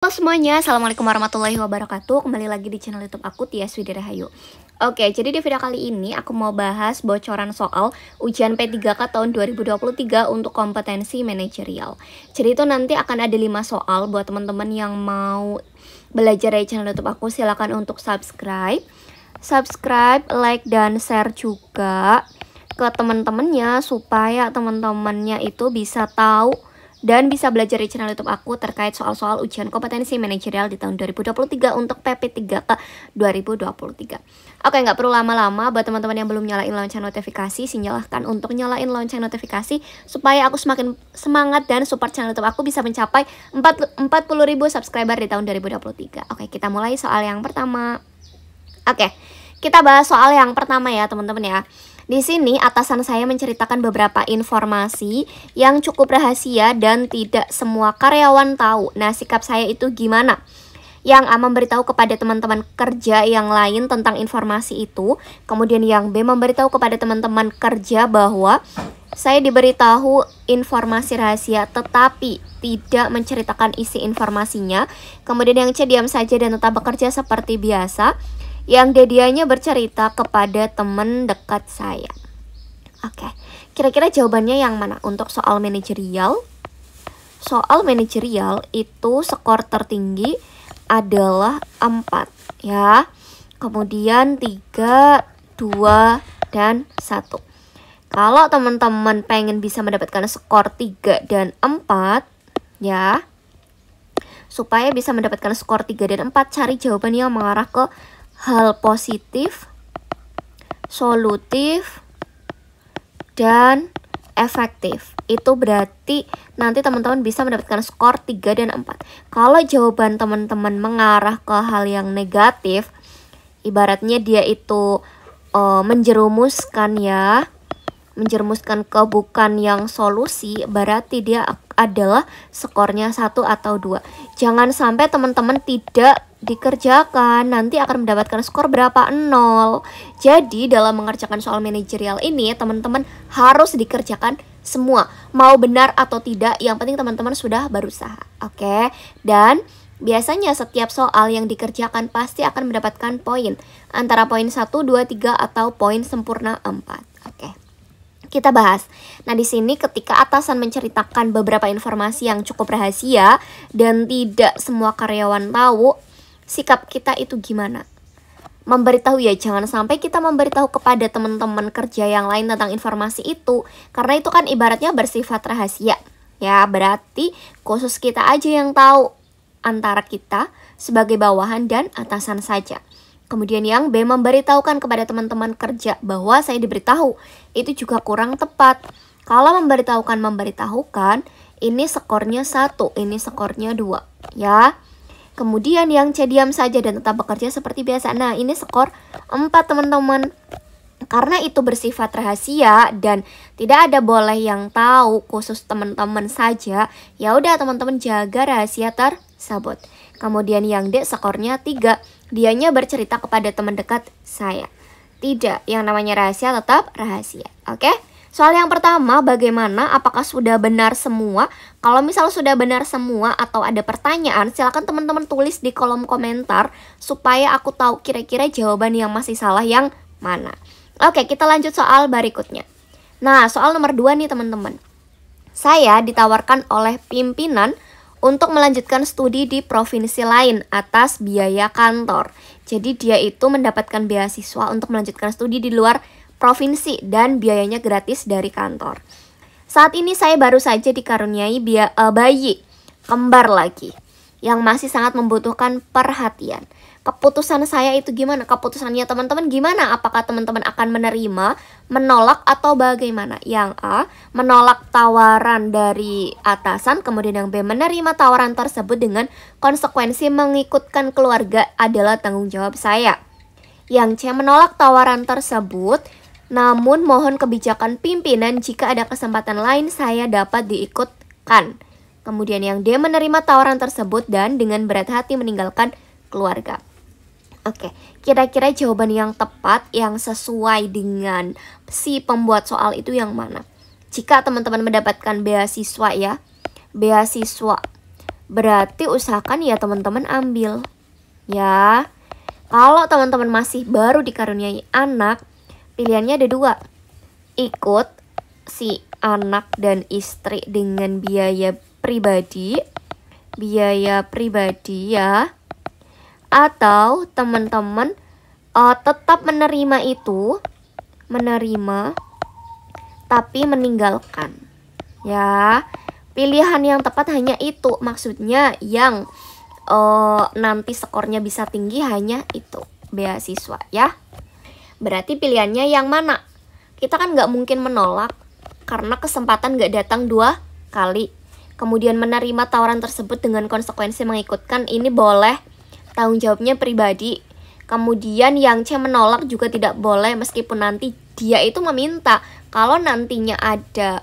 Halo semuanya, Assalamualaikum warahmatullahi wabarakatuh Kembali lagi di channel youtube aku, tia Widirahayu Oke, jadi di video kali ini aku mau bahas bocoran soal ujian P3K tahun 2023 untuk kompetensi manajerial Jadi itu nanti akan ada 5 soal buat teman-teman yang mau belajar dari channel youtube aku Silahkan untuk subscribe Subscribe, like, dan share juga ke teman-temannya Supaya teman-temannya itu bisa tahu dan bisa belajar di channel YouTube aku terkait soal-soal ujian kompetensi manajerial di tahun 2023 untuk PP3 ke 2023. Oke, nggak perlu lama-lama buat teman-teman yang belum nyalain lonceng notifikasi, silahkan untuk nyalain lonceng notifikasi supaya aku semakin semangat dan support channel YouTube aku bisa mencapai 40.000 subscriber di tahun 2023. Oke, kita mulai soal yang pertama. Oke, kita bahas soal yang pertama ya, teman-teman ya. Di sini atasan saya menceritakan beberapa informasi yang cukup rahasia dan tidak semua karyawan tahu. Nah, sikap saya itu gimana? Yang A memberitahu kepada teman-teman kerja yang lain tentang informasi itu, kemudian yang B memberitahu kepada teman-teman kerja bahwa saya diberitahu informasi rahasia tetapi tidak menceritakan isi informasinya. Kemudian yang C diam saja dan tetap bekerja seperti biasa yang Dedianya bercerita kepada teman dekat saya. Oke, kira-kira jawabannya yang mana untuk soal manajerial? Soal manajerial itu skor tertinggi adalah 4 ya. Kemudian 3, 2, dan 1. Kalau teman-teman pengen bisa mendapatkan skor 3 dan 4 ya, supaya bisa mendapatkan skor 3 dan 4 cari jawaban yang mengarah ke hal positif, solutif, dan efektif. Itu berarti nanti teman-teman bisa mendapatkan skor 3 dan 4. Kalau jawaban teman-teman mengarah ke hal yang negatif, ibaratnya dia itu uh, menjerumuskan ya, menjerumuskan ke bukan yang solusi, berarti dia adalah skornya satu atau dua. Jangan sampai teman-teman tidak dikerjakan nanti akan mendapatkan skor berapa? nol Jadi dalam mengerjakan soal manajerial ini teman-teman harus dikerjakan semua. Mau benar atau tidak yang penting teman-teman sudah berusaha. Oke. Okay? Dan biasanya setiap soal yang dikerjakan pasti akan mendapatkan poin. Antara poin 1, 2, 3 atau poin sempurna 4. Oke. Okay kita bahas. Nah, di sini ketika atasan menceritakan beberapa informasi yang cukup rahasia dan tidak semua karyawan tahu, sikap kita itu gimana memberitahu ya jangan sampai kita memberitahu kepada teman-teman kerja yang lain tentang informasi itu karena itu kan ibaratnya bersifat rahasia ya berarti khusus kita aja yang tahu antara kita sebagai bawahan dan atasan saja kemudian yang B memberitahukan kepada teman-teman kerja bahwa saya diberitahu itu juga kurang tepat kalau memberitahukan memberitahukan ini skornya satu ini skornya dua ya Kemudian yang C diam saja dan tetap bekerja seperti biasa. Nah, ini skor 4 teman-teman. Karena itu bersifat rahasia dan tidak ada boleh yang tahu khusus teman-teman saja. Ya udah teman-teman jaga rahasia tersebut. Kemudian yang D skornya 3. Dianya bercerita kepada teman dekat saya. Tidak, yang namanya rahasia tetap rahasia. Oke? Okay? Soal yang pertama, bagaimana? Apakah sudah benar semua? Kalau misal sudah benar semua atau ada pertanyaan, silakan teman-teman tulis di kolom komentar supaya aku tahu kira-kira jawaban yang masih salah yang mana. Oke, kita lanjut soal berikutnya. Nah, soal nomor 2 nih teman-teman. Saya ditawarkan oleh pimpinan untuk melanjutkan studi di provinsi lain atas biaya kantor. Jadi dia itu mendapatkan beasiswa untuk melanjutkan studi di luar provinsi dan biayanya gratis dari kantor. Saat ini saya baru saja dikaruniai bia, uh, bayi kembar lagi yang masih sangat membutuhkan perhatian. Keputusan saya itu gimana? Keputusannya teman-teman gimana? Apakah teman-teman akan menerima, menolak atau bagaimana? Yang A, menolak tawaran dari atasan, kemudian yang B menerima tawaran tersebut dengan konsekuensi mengikutkan keluarga adalah tanggung jawab saya. Yang C menolak tawaran tersebut namun mohon kebijakan pimpinan jika ada kesempatan lain saya dapat diikutkan. Kemudian yang D menerima tawaran tersebut dan dengan berat hati meninggalkan keluarga. Oke, kira-kira jawaban yang tepat yang sesuai dengan si pembuat soal itu yang mana? Jika teman-teman mendapatkan beasiswa ya, beasiswa berarti usahakan ya teman-teman ambil ya. Kalau teman-teman masih baru dikaruniai anak, Pilihannya ada dua. Ikut si anak dan istri dengan biaya pribadi, biaya pribadi ya. Atau teman-teman uh, tetap menerima itu, menerima tapi meninggalkan. Ya, pilihan yang tepat hanya itu. Maksudnya yang uh, nanti skornya bisa tinggi hanya itu beasiswa ya. Berarti pilihannya yang mana? Kita kan nggak mungkin menolak karena kesempatan nggak datang dua kali. Kemudian menerima tawaran tersebut dengan konsekuensi mengikutkan ini boleh tanggung jawabnya pribadi. Kemudian yang C menolak juga tidak boleh meskipun nanti dia itu meminta kalau nantinya ada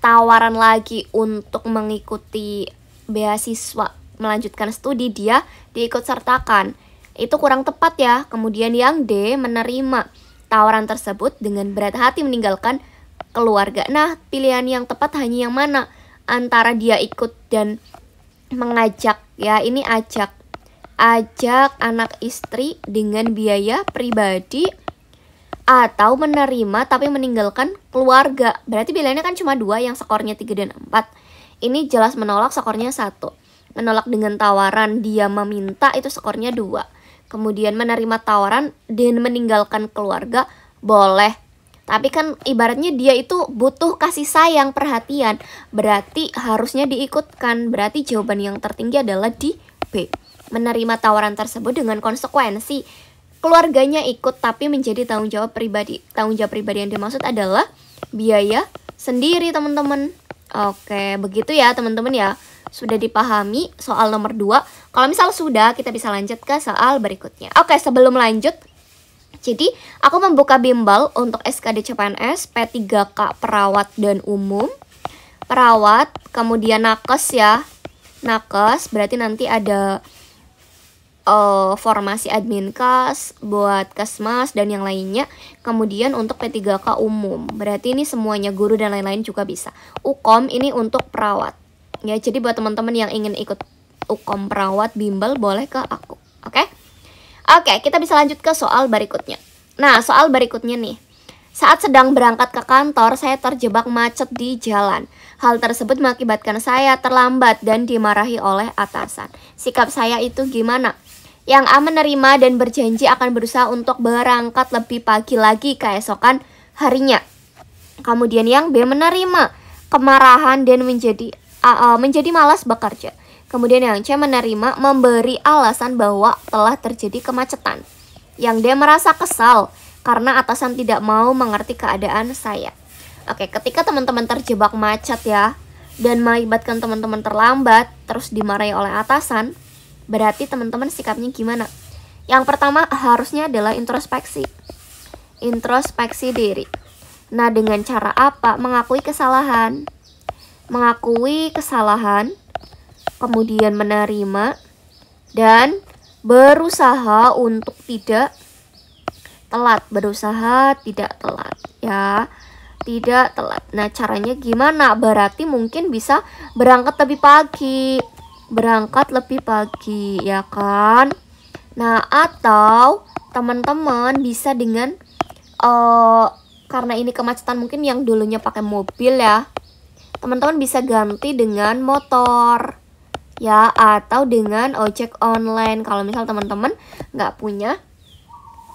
tawaran lagi untuk mengikuti beasiswa melanjutkan studi dia diikut sertakan itu kurang tepat ya. Kemudian yang D menerima tawaran tersebut dengan berat hati meninggalkan keluarga. Nah, pilihan yang tepat hanya yang mana? Antara dia ikut dan mengajak ya. Ini ajak. Ajak anak istri dengan biaya pribadi atau menerima tapi meninggalkan keluarga. Berarti pilihannya kan cuma dua yang skornya 3 dan 4. Ini jelas menolak skornya satu menolak dengan tawaran dia meminta itu skornya dua kemudian menerima tawaran dan meninggalkan keluarga boleh tapi kan ibaratnya dia itu butuh kasih sayang perhatian berarti harusnya diikutkan berarti jawaban yang tertinggi adalah di B menerima tawaran tersebut dengan konsekuensi keluarganya ikut tapi menjadi tanggung jawab pribadi tanggung jawab pribadi yang dimaksud adalah biaya sendiri teman-teman oke begitu ya teman-teman ya sudah dipahami soal nomor 2. Kalau misal sudah, kita bisa lanjut ke soal berikutnya. Oke, sebelum lanjut, jadi aku membuka bimbel untuk SKD CPNS P3K perawat dan umum. Perawat, kemudian nakes ya. Nakes berarti nanti ada uh, formasi admin kas buat kesmas dan yang lainnya kemudian untuk P3K umum berarti ini semuanya guru dan lain-lain juga bisa UKOM ini untuk perawat ya jadi buat teman-teman yang ingin ikut ukom perawat bimbel boleh ke aku oke okay? oke okay, kita bisa lanjut ke soal berikutnya nah soal berikutnya nih saat sedang berangkat ke kantor, saya terjebak macet di jalan. Hal tersebut mengakibatkan saya terlambat dan dimarahi oleh atasan. Sikap saya itu gimana? Yang A menerima dan berjanji akan berusaha untuk berangkat lebih pagi lagi keesokan harinya. Kemudian yang B menerima kemarahan dan menjadi uh, menjadi malas bekerja. Kemudian yang C menerima memberi alasan bahwa telah terjadi kemacetan. Yang D merasa kesal karena atasan tidak mau mengerti keadaan saya. Oke, ketika teman-teman terjebak macet ya dan mengibatkan teman-teman terlambat terus dimarahi oleh atasan, berarti teman-teman sikapnya gimana? Yang pertama harusnya adalah introspeksi. Introspeksi diri. Nah, dengan cara apa? Mengakui kesalahan, mengakui kesalahan, kemudian menerima, dan berusaha untuk tidak telat, berusaha tidak telat ya. Tidak telat. Nah, caranya gimana? Berarti mungkin bisa berangkat lebih pagi. Berangkat lebih pagi, ya kan? Nah, atau teman-teman bisa dengan uh, karena ini kemacetan mungkin yang dulunya pakai mobil ya teman-teman bisa ganti dengan motor ya atau dengan ojek online kalau misal teman-teman nggak punya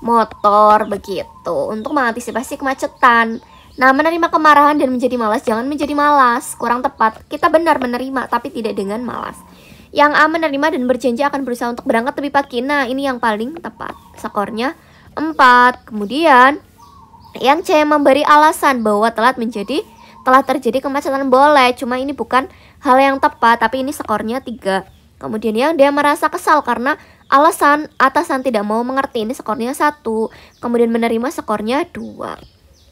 motor begitu untuk mengantisipasi kemacetan nah menerima kemarahan dan menjadi malas jangan menjadi malas kurang tepat kita benar menerima tapi tidak dengan malas yang A menerima dan berjanji akan berusaha untuk berangkat lebih pagi nah ini yang paling tepat skornya 4 kemudian yang C memberi alasan bahwa telat menjadi telah terjadi kemacetan boleh, cuma ini bukan hal yang tepat, tapi ini skornya tiga. Kemudian yang dia merasa kesal karena alasan atasan tidak mau mengerti, ini skornya satu. Kemudian menerima skornya dua.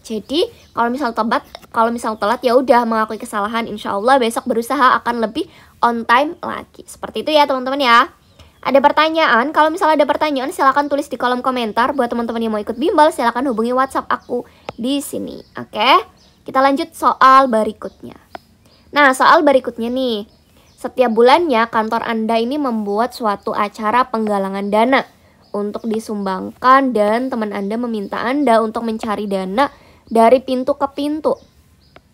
Jadi kalau misal tebat, kalau misal telat ya udah mengakui kesalahan, insyaallah besok berusaha akan lebih on time lagi. Seperti itu ya teman-teman ya. Ada pertanyaan, kalau misalnya ada pertanyaan silahkan tulis di kolom komentar. Buat teman-teman yang mau ikut bimbel silahkan hubungi WhatsApp aku di sini, oke? Okay? Kita lanjut soal berikutnya. Nah, soal berikutnya nih. Setiap bulannya kantor Anda ini membuat suatu acara penggalangan dana untuk disumbangkan dan teman Anda meminta Anda untuk mencari dana dari pintu ke pintu.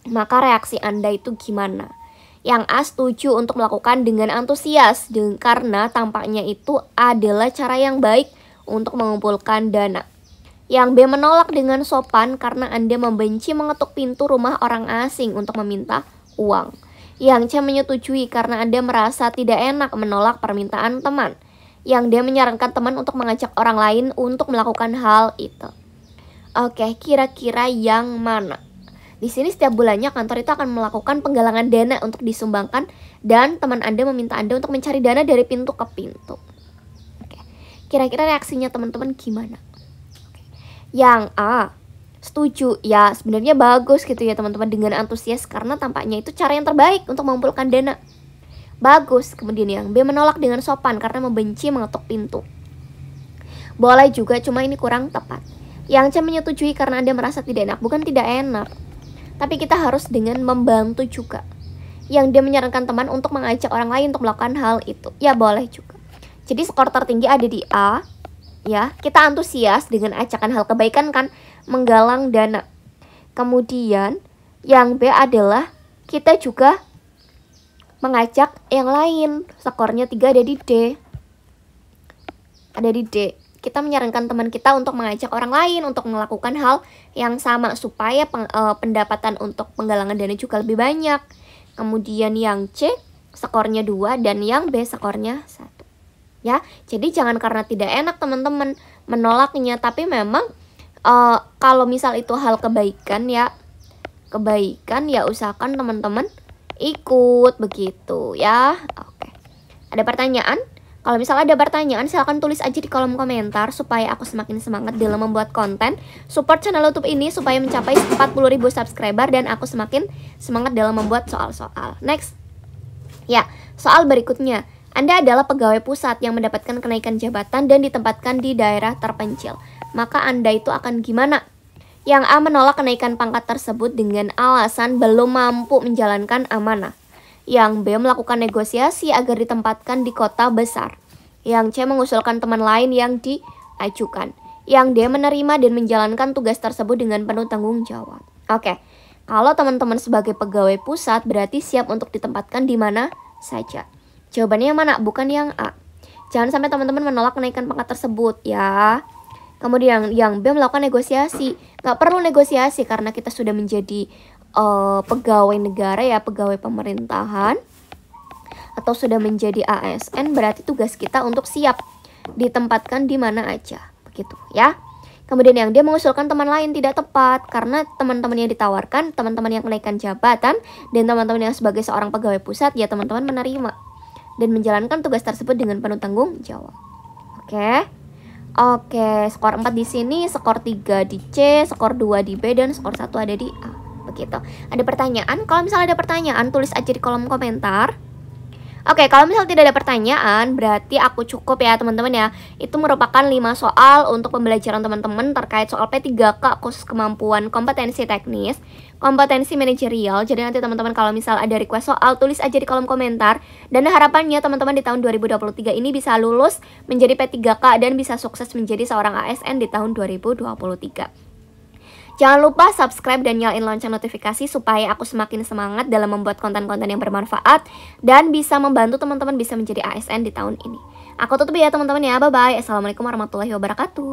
Maka reaksi Anda itu gimana? Yang A setuju untuk melakukan dengan antusias karena tampaknya itu adalah cara yang baik untuk mengumpulkan dana yang B menolak dengan sopan karena Anda membenci mengetuk pintu rumah orang asing untuk meminta uang. Yang C menyetujui karena Anda merasa tidak enak menolak permintaan teman. Yang D menyarankan teman untuk mengajak orang lain untuk melakukan hal itu. Oke, kira-kira yang mana? Di sini setiap bulannya kantor itu akan melakukan penggalangan dana untuk disumbangkan dan teman Anda meminta Anda untuk mencari dana dari pintu ke pintu. Oke. Kira-kira reaksinya teman-teman gimana? Yang A, setuju ya sebenarnya bagus gitu ya teman-teman dengan antusias karena tampaknya itu cara yang terbaik untuk mengumpulkan dana. Bagus. Kemudian yang B menolak dengan sopan karena membenci mengetuk pintu. Boleh juga cuma ini kurang tepat. Yang C menyetujui karena Anda merasa tidak enak, bukan tidak enak. Tapi kita harus dengan membantu juga. Yang dia menyarankan teman untuk mengajak orang lain untuk melakukan hal itu. Ya boleh juga. Jadi skor tertinggi ada di A, ya kita antusias dengan ajakan hal kebaikan kan menggalang dana kemudian yang B adalah kita juga mengajak yang lain skornya tiga ada di D ada di D kita menyarankan teman kita untuk mengajak orang lain untuk melakukan hal yang sama supaya peng, e, pendapatan untuk penggalangan dana juga lebih banyak kemudian yang C skornya 2 dan yang B skornya 1 ya. Jadi jangan karena tidak enak teman-teman menolaknya, tapi memang uh, kalau misal itu hal kebaikan ya, kebaikan ya usahakan teman-teman ikut begitu ya. Oke. Ada pertanyaan? Kalau misal ada pertanyaan, silahkan tulis aja di kolom komentar supaya aku semakin semangat dalam membuat konten. Support channel YouTube ini supaya mencapai 40.000 subscriber dan aku semakin semangat dalam membuat soal-soal. Next. Ya, soal berikutnya. Anda adalah pegawai pusat yang mendapatkan kenaikan jabatan dan ditempatkan di daerah terpencil. Maka Anda itu akan gimana? Yang A menolak kenaikan pangkat tersebut dengan alasan belum mampu menjalankan amanah. Yang B melakukan negosiasi agar ditempatkan di kota besar. Yang C mengusulkan teman lain yang diajukan. Yang D menerima dan menjalankan tugas tersebut dengan penuh tanggung jawab. Oke, kalau teman-teman sebagai pegawai pusat berarti siap untuk ditempatkan di mana saja. Jawabannya yang mana? Bukan yang A. Jangan sampai teman-teman menolak kenaikan pangkat tersebut ya. Kemudian yang yang B melakukan negosiasi. Gak perlu negosiasi karena kita sudah menjadi uh, pegawai negara ya, pegawai pemerintahan atau sudah menjadi ASN berarti tugas kita untuk siap ditempatkan di mana aja begitu ya. Kemudian yang dia mengusulkan teman lain tidak tepat karena teman-teman yang ditawarkan, teman-teman yang menaikkan jabatan dan teman-teman yang sebagai seorang pegawai pusat ya teman-teman menerima dan menjalankan tugas tersebut dengan penuh tanggung jawab. Oke. Oke, skor 4 di sini, skor 3 di C, skor 2 di B dan skor 1 ada di A. Begitu. Ada pertanyaan? Kalau misalnya ada pertanyaan, tulis aja di kolom komentar. Oke, kalau misal tidak ada pertanyaan, berarti aku cukup ya teman-teman ya. Itu merupakan 5 soal untuk pembelajaran teman-teman terkait soal P3K khusus kemampuan kompetensi teknis, kompetensi manajerial. Jadi nanti teman-teman kalau misal ada request soal, tulis aja di kolom komentar. Dan harapannya teman-teman di tahun 2023 ini bisa lulus menjadi P3K dan bisa sukses menjadi seorang ASN di tahun 2023. Jangan lupa subscribe dan nyalain lonceng notifikasi supaya aku semakin semangat dalam membuat konten-konten yang bermanfaat dan bisa membantu teman-teman bisa menjadi ASN di tahun ini. Aku tutup ya teman-teman ya. Bye-bye. Assalamualaikum warahmatullahi wabarakatuh.